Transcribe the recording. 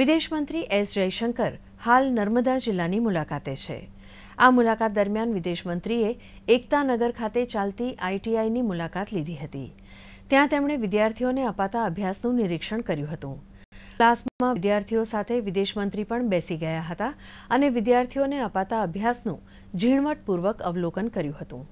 વિદેશમંત્રી એસ જયશંકર હાલ નર્મદા જિલ્લાની મુલાકાતે છે આ મુલાકાત દરમિયાન વિદેશમંત્રીએ એકતાનગર ખાતે ચાલતી આઈટીઆઈની મુલાકાત લીધી હતી ત્યાં તેમણે વિદ્યાર્થીઓને અપાતા અભ્યાસનું નિરીક્ષણ કર્યું હતું ક્લાસમાં વિદ્યાર્થીઓ સાથે વિદેશમંત્રી પણ બેસી ગયા હતા અને વિદ્યાર્થીઓને અપાતા અભ્યાસનું ઝીણવટપૂર્વક અવલોકન કર્યું હતું